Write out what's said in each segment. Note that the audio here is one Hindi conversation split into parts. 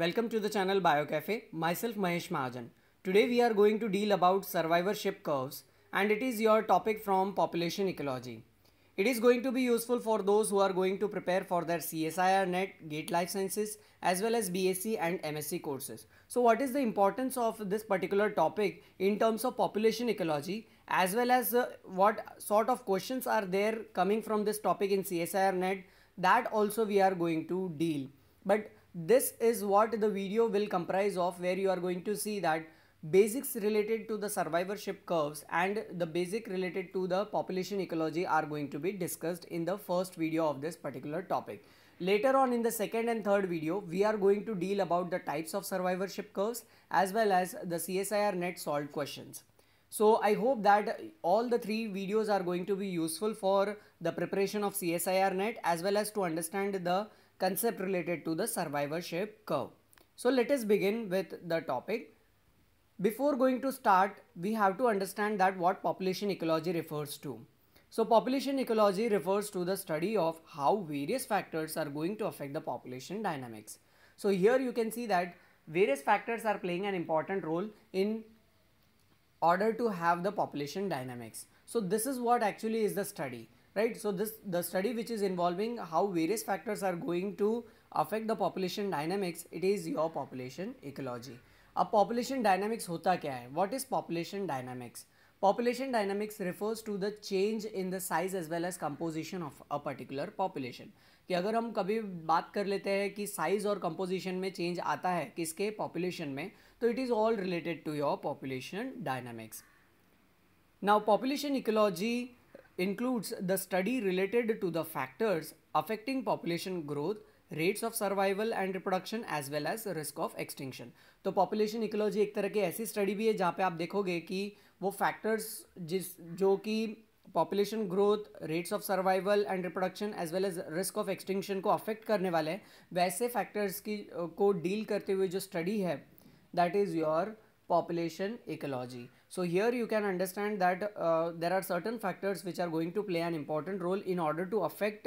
Welcome to the channel BioCafe. Myself Mahesh Mahajan. Today we are going to deal about survivorship curves and it is your topic from population ecology. It is going to be useful for those who are going to prepare for their CSIR NET, GATE Life Sciences as well as BSc and MSc courses. So what is the importance of this particular topic in terms of population ecology as well as uh, what sort of questions are there coming from this topic in CSIR NET that also we are going to deal. But this is what the video will comprise of where you are going to see that basics related to the survivorship curves and the basic related to the population ecology are going to be discussed in the first video of this particular topic. Later on in the second and third video, we are going to deal about the types of survivorship curves as well as the CSIR net solved questions. So I hope that all the three videos are going to be useful for the preparation of CSIR net as well as to understand the concept related to the survivorship curve. So let us begin with the topic. Before going to start, we have to understand that what population ecology refers to. So population ecology refers to the study of how various factors are going to affect the population dynamics. So here you can see that various factors are playing an important role in order to have the population dynamics. So this is what actually is the study. right so this the study which is involving how various factors are going to affect the population dynamics it is your population ecology a population dynamics hota kya hai what is population dynamics population dynamics refers to the change in the size as well as composition of a particular population कि अगर हम कभी बात कर लेते हैं कि साइज और कंपोजिशन में चेंज आता है किसके पॉपुलेशन में तो it is all related to your population dynamics now population ecology includes the study related to the factors affecting population growth, rates of survival and reproduction as well as risk of extinction तो पॉपुलेशन इकोलॉजी एक तरह की ऐसी स्टडी भी है जहाँ पे आप देखोगे कि वो फैक्टर्स जिस जो कि population growth rates of survival and reproduction as well as risk of extinction को अफेक्ट करने वाले हैं वैसे फैक्टर्स की को डील करते हुए जो स्टडी है that is your population ecology So here you can understand that uh, there are certain factors which are going to play an important role in order to affect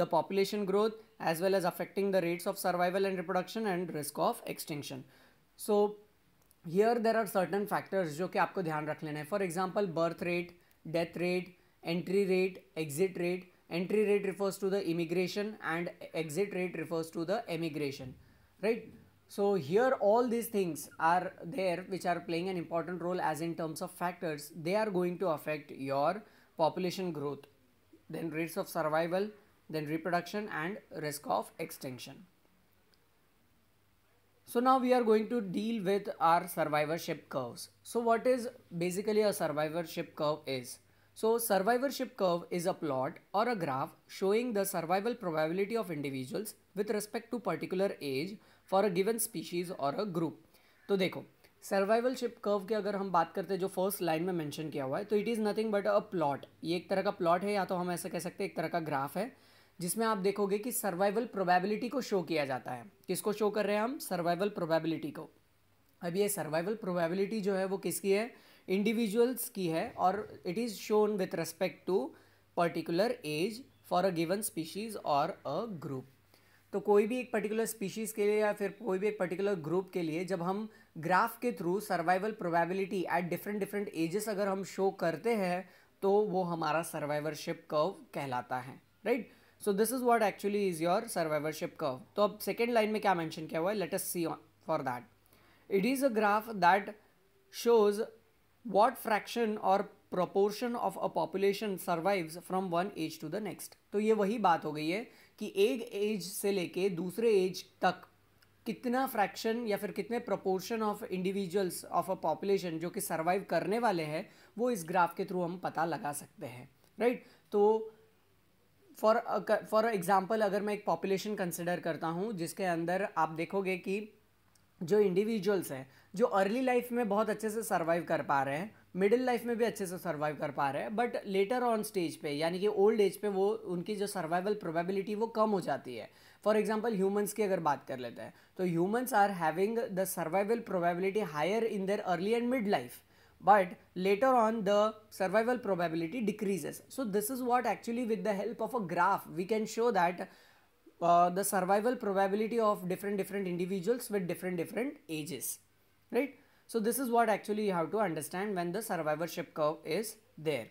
the population growth as well as affecting the rates of survival and reproduction and risk of extinction. So here there are certain factors which you have to रख लेना है rate, example rate, rate death rate entry entry rate refers to the immigration and exit rate refers to the emigration right so here all these things are there which are playing an important role as in terms of factors they are going to affect your population growth then rates of survival then reproduction and risk of extinction. So now we are going to deal with our survivorship curves. So what is basically a survivorship curve is? So survivorship curve is a plot or a graph showing the survival probability of individuals with respect to particular age for a given species और अ ग्रुप तो देखो सर्वाइवल शिप कर्व की अगर हम बात करते हैं जो फर्स्ट लाइन में मेंशन किया हुआ है तो it is nothing but a plot ये एक तरह का प्लॉट है या तो हम ऐसा कह सकते हैं एक तरह का ग्राफ है जिसमें आप देखोगे कि सर्वाइवल प्रोबेबिलिटी को शो किया जाता है किसको शो कर रहे हैं हम सर्वाइवल प्रोबेबिलिटी को अब ये सर्वाइवल प्रोबेबिलिटी जो है वो किसकी है इंडिविजुअल्स की है और it is shown with respect to particular age for a given species और अ ग्रुप तो कोई भी एक पर्टिकुलर स्पीशीज़ के लिए या फिर कोई भी एक पर्टिकुलर ग्रुप के लिए जब हम ग्राफ के through survival probability at different different ages अगर हम शो करते हैं तो वो हमारा सर्वाइवरशिप कर्व कहलाता है right so this is what actually is your survivorship curve तो अब सेकेंड लाइन में क्या मैंशन किया हुआ है let's see for that it is a graph that shows what fraction और proportion of a population survives from one age to the next तो ये वही बात हो गई है कि एक एज से लेके दूसरे एज तक कितना फ्रैक्शन या फिर कितने proportion of individuals of a population जो कि सर्वाइव करने वाले हैं वो इस ग्राफ के थ्रू हम पता लगा सकते हैं राइट right? तो फॉर फॉर एग्ज़ाम्पल अगर मैं एक पॉपुलेशन कंसिडर करता हूँ जिसके अंदर आप देखोगे कि जो इंडिविजुअल्स हैं जो अर्ली लाइफ में बहुत अच्छे से सर्वाइव कर पा रहे हैं मिडिल लाइफ में भी अच्छे से सर्वाइव कर पा रहे हैं बट लेटर ऑन स्टेज पे यानी कि ओल्ड एज पे वो उनकी जो सर्वाइवल प्रोबेबिलिटी वो कम हो जाती है फॉर एग्जाम्पल ह्यूमन्स की अगर बात कर लेते हैं तो humans are having the survival probability higher in their early and mid life but later on the survival probability decreases so this is what actually with the help of a graph we can show that the survival probability of different different individuals with different different ages right so this is what actually you have to understand when the survivorship curve is there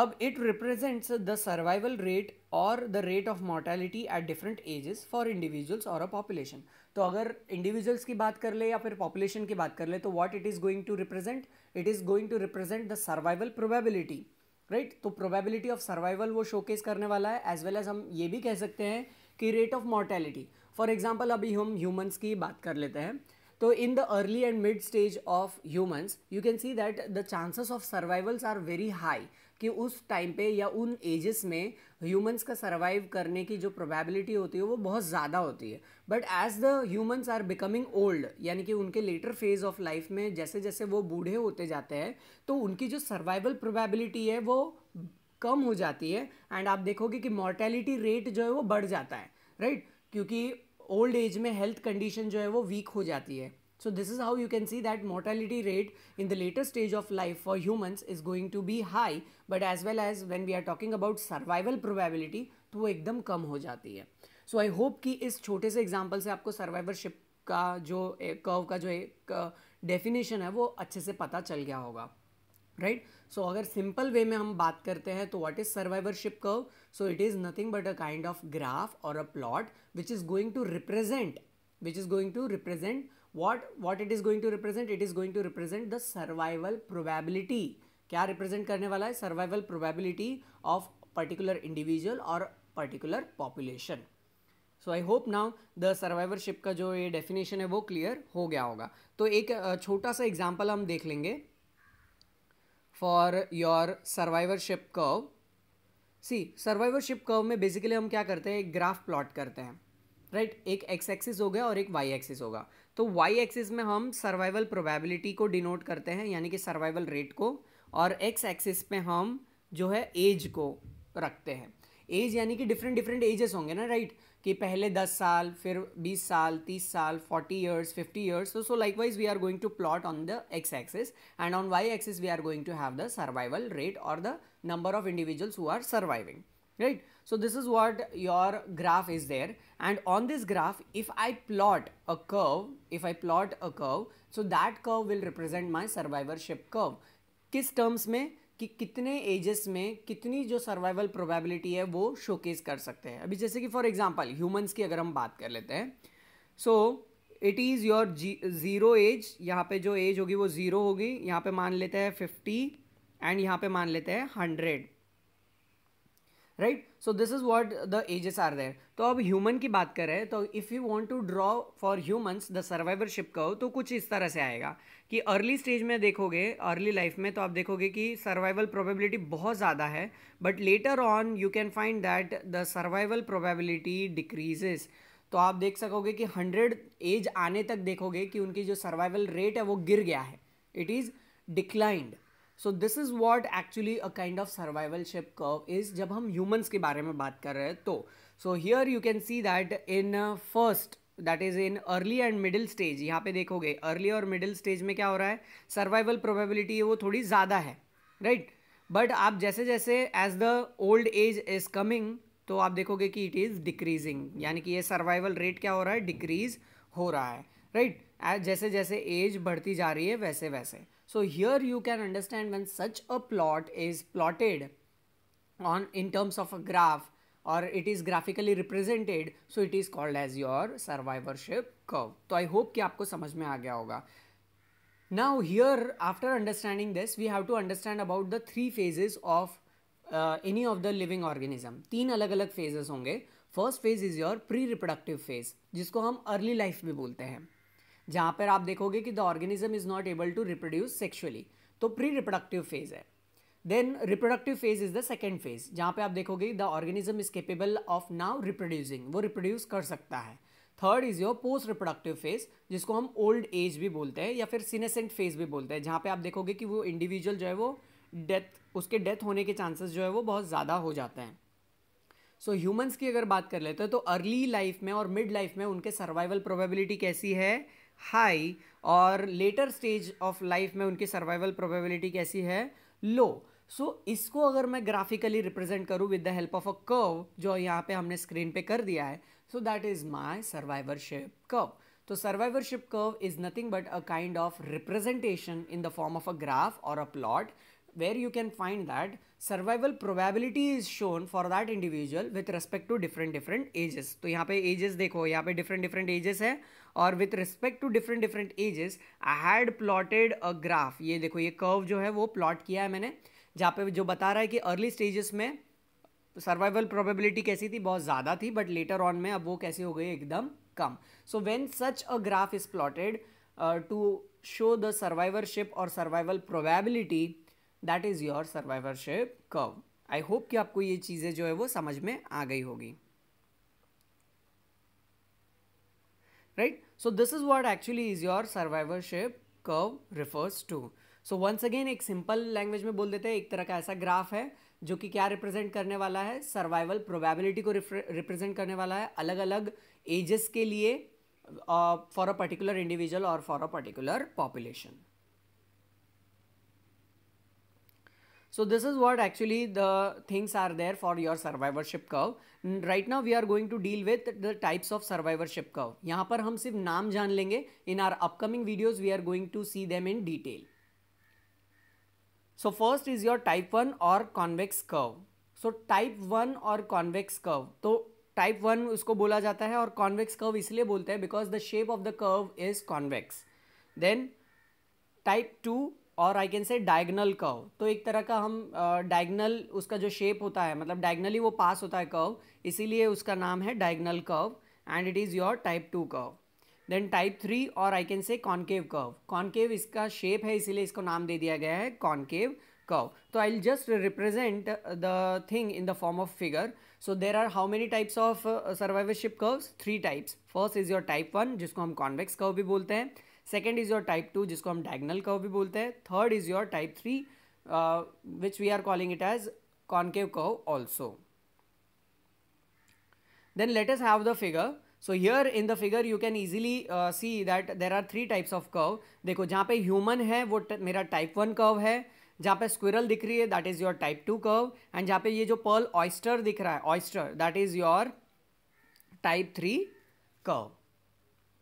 अब it represents the survival rate और the rate of mortality at different ages for individuals और अ पॉपुलेशन तो अगर इंडिविजुअल्स की बात कर ले या फिर पॉपुलेशन की बात कर ले तो what it is going to represent it is going to represent the survival probability right तो प्रोबेबिलिटी ऑफ सर्वाइवल वो शोकेस करने वाला है एज वेल एज हम ये भी कह सकते हैं कि rate of mortality for example अभी हम ह्यूमन्स की बात कर लेते हैं So तो in the early and mid stage of humans, you can see that the chances of survivals are very high कि उस टाइम पे या उन एजेस में ह्यूमंस का सर्वाइव करने की जो प्रोबेबिलिटी होती है वो बहुत ज़्यादा होती है but as the humans are becoming old यानी कि उनके लेटर फेज ऑफ लाइफ में जैसे जैसे वो बूढ़े होते जाते हैं तो उनकी जो सर्वाइवल प्रोबेबिलिटी है वो कम हो जाती है एंड आप देखोगे कि मॉर्टेलिटी रेट जो है वो बढ़ जाता है राइट right? क्योंकि ओल्ड एज में हेल्थ कंडीशन जो है वो वीक हो जाती है so this is how you can see that mortality rate in the latest stage of life for humans is going to be high but as well as when we are talking about survival probability तो वो एकदम कम हो जाती है सो आई होप कि इस छोटे से एग्जाम्पल से आपको सर्वाइवरशिप का जो कर्व का जो एक डेफिनेशन है वो अच्छे से पता चल गया होगा राइट सो अगर सिंपल वे में हम बात करते हैं तो what is survivorship curve so it is nothing but a kind of graph और a plot which is going to represent which is going to represent what what it is going to represent it is going to represent the survival probability क्या रिप्रेजेंट करने वाला है survival probability of particular individual और particular population so I hope now the survivorship का जो ये डेफिनेशन है वो क्लियर हो गया होगा तो एक छोटा सा एग्जाम्पल हम देख लेंगे for your survivorship curve see survivorship curve में बेसिकली हम क्या करते हैं एक ग्राफ प्लॉट करते हैं राइट right? एक एक्स एक्सिस हो गया और एक वाई एक्सिस होगा तो वाई एक्सिस में हम सर्वाइवल प्रोबेबिलिटी को डिनोट करते हैं यानी कि सर्वाइवल रेट को और एक्स एक्सिस पे हम जो है एज को रखते हैं एज यानी कि डिफरेंट डिफरेंट एजेस होंगे ना राइट right? कि पहले दस साल फिर बीस साल तीस साल 40 years 50 years so so likewise we are going to plot on the X axis and on Y axis we are going to have the survival rate और the number of individuals who are surviving right so this is what your graph is there and on this graph if I plot a curve if I plot a curve so that curve will represent my survivorship curve किस टर्म्स में कि कितने एजेस में कितनी जो सर्वाइवल प्रोबेबिलिटी है वो शोकेस कर सकते हैं अभी जैसे कि फॉर एग्जांपल ह्यूमंस की अगर हम बात कर लेते हैं सो इट इज़ योर जी ज़ीरो एज यहाँ पे जो एज होगी वो ज़ीरो होगी यहाँ पे मान लेते हैं फिफ्टी एंड यहाँ पे मान लेते हैं hundred right so this is what the ages are there तो अब ह्यूमन की बात करें तो if you want to draw for humans the survivorship हो तो कुछ इस तरह से आएगा कि अर्ली स्टेज में देखोगे अर्ली लाइफ में तो आप देखोगे कि सर्वाइवल प्रोबेबिलिटी बहुत ज़्यादा है but later on you can find that the survival probability decreases तो आप देख सकोगे कि हंड्रेड एज आने तक देखोगे कि उनकी जो सर्वाइवल रेट है वो गिर गया है it is declined so this is what actually a kind of survival ship curve is जब हम ह्यूमन्स के बारे में बात कर रहे हैं तो so here you can see that in first that is in early and middle stage यहाँ पे देखोगे अर्ली और मिडिल स्टेज में क्या हो रहा है सर्वाइवल प्रोबेबिलिटी वो थोड़ी ज़्यादा है राइट right? बट आप जैसे जैसे as the old age is coming तो आप देखोगे कि इट इज़ डिक्रीजिंग यानी कि ये सर्वाइवल रेट क्या हो रहा है डिक्रीज हो रहा है राइट right? जैसे जैसे एज बढ़ती जा रही है वैसे वैसे So here you can understand when such a plot is plotted on in terms of a graph or it is graphically represented so it is called as your survivorship curve. so I hope ki aapko samajh mein aa gaya hoga Now here after understanding this we have to understand about the three phases of uh, any of the living organism. teen alag alag phases honge First phase is your pre-reproductive phase jisko hum early life bhi bolte hain जहाँ पर आप देखोगे कि the organism is not able to reproduce sexually तो प्री रिप्रोडक्टिव फेज है then reproductive phase is the second phase जहाँ पे आप देखोगे the organism is capable of now reproducing वो रिप्रोड्यूस कर सकता है third is your post reproductive phase जिसको हम ओल्ड एज भी बोलते हैं या फिर सिनेसेंट फेज भी बोलते हैं जहाँ पे आप देखोगे कि वो इंडिविजुअल जो है वो डेथ उसके डेथ होने के चांसेस जो है वो बहुत ज़्यादा हो जाते हैं सो so, ह्यूमंस की अगर बात कर लेते हैं तो अर्ली लाइफ में और मिड लाइफ में उनके सर्वाइवल प्रोबेबिलिटी कैसी है हाई और लेटर स्टेज ऑफ लाइफ में उनकी सर्वाइवल प्रोबेबिलिटी कैसी है लो सो so, इसको अगर मैं ग्राफिकली रिप्रेजेंट करूँ with the help of a curve जो यहाँ पे हमने स्क्रीन पे कर दिया है so that is my survivorship curve तो survivorship curve is nothing but a kind of representation in the form of a graph और a plot where you can find that survival probability is shown for that individual with respect to different different ages तो यहाँ पे एजेस देखो यहाँ पे डिफरेंट डिफरेंट एजेस है और with respect to different different ages I had plotted a graph ये देखो ये कर्व जो है वो प्लॉट किया है मैंने जहाँ पे जो बता रहा है कि अर्ली स्टेजेस में सर्वाइवल प्रोबेबिलिटी कैसी थी बहुत ज़्यादा थी बट लेटर ऑन में अब वो कैसे हो गई एकदम कम so when such a graph is plotted to show the survivorship और survival probability that is your survivorship curve I hope कि आपको ये चीज़ें जो है वो समझ में आ गई होगी right so this is what actually is your survivorship curve refers to so once again एक सिंपल लैंग्वेज में बोल देते हैं एक तरह का ऐसा ग्राफ है जो कि क्या रिप्रेजेंट करने वाला है सर्वाइवल प्रोबेबिलिटी को रिप्रेजेंट करने वाला है अलग अलग एजेस के लिए फॉर अ पर्टिकुलर इंडिविजुअल और for a particular population So this is what actually the things are there for your survivorship curve. Right now we are going to deal with the types of survivorship curve. यहाँ पर हम सिर्फ नाम जान लेंगे In our upcoming videos we are going to see them in detail. So first is your type 1 or convex curve. So type 1 और convex curve. तो टाइप वन उसको बोला जाता है और कॉन्वेक्स कर्व इसलिए बोलते हैं because the shape of the curve is convex then type two और I can say diagonal curve तो एक तरह का हम डायगनल uh, उसका जो शेप होता है मतलब डायगनली वो पास होता है कर्व इसीलिए उसका नाम है diagonal curve and it is your type two curve then type three और I can say concave curve concave इसका शेप है इसीलिए इसको नाम दे दिया गया है कॉन्केव कव तो I just represent the thing in the form of figure so there are how many types of survivorship survivorship three types first is your type one जिसको हम कॉन्वेक्स कव भी बोलते हैं second is your type two जिसको हम डायगनल कर्व भी बोलते हैं third is your type three which we are calling it as concave curve also then let's have the figure so here in the figure you can easily see that there are three types of curve देखो जहाँ पे ह्यूमन है वो मेरा टाइप वन कर्व है जहाँ पे स्क्विरल दिख रही है that is your type two curve and जहाँ पे ये जो पर्ल ऑयस्टर दिख रहा है oyster that is your type three curve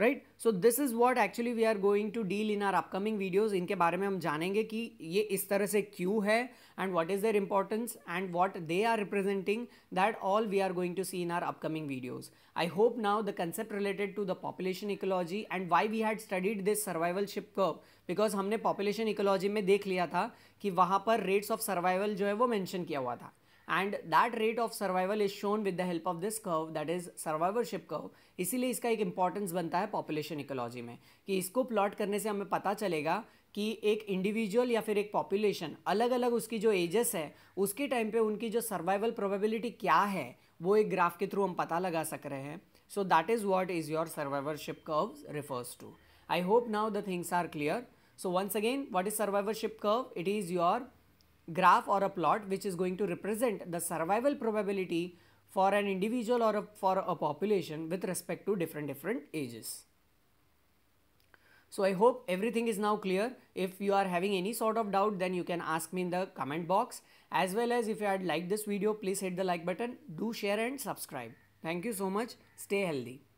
right so this is what actually we are going to deal in our upcoming videos इनके बारे में हम जानेंगे कि ये इस तरह से क्यों है and what is their importance and what they are representing that all we are going to see in our upcoming videos I hope now the concept related to the population ecology and why we had studied this survival ship curve because हमने पॉपुलेशन इकोलॉजी में देख लिया था कि वहाँ पर रेट्स ऑफ सर्वाइवल जो है वो मैंशन किया हुआ था and that rate of survival is shown with the help of this curve that is survivorship curve इसीलिए इसका एक इंपॉर्टेंस बनता है पॉपुलेशन इकोलॉजी में कि इसको प्लॉट करने से हमें पता चलेगा कि एक इंडिविजुअल या फिर एक पॉपुलेशन अलग अलग उसकी जो एजेस है उसके टाइम पे उनकी जो सर्वाइवल प्रोबेबिलिटी क्या है वो एक ग्राफ के थ्रू हम पता लगा सक रहे हैं so that is what is your survivorship curve refers to I hope now the things are clear so once again what is survivorship curve it is your graph or a plot which is going to represent the survival probability for an individual or a, for a population with respect to different different ages. So I hope everything is now clear. If you are having any sort of doubt then you can ask me in the comment box as well as if you had liked this video please hit the like button, do share and subscribe. Thank you so much. Stay healthy.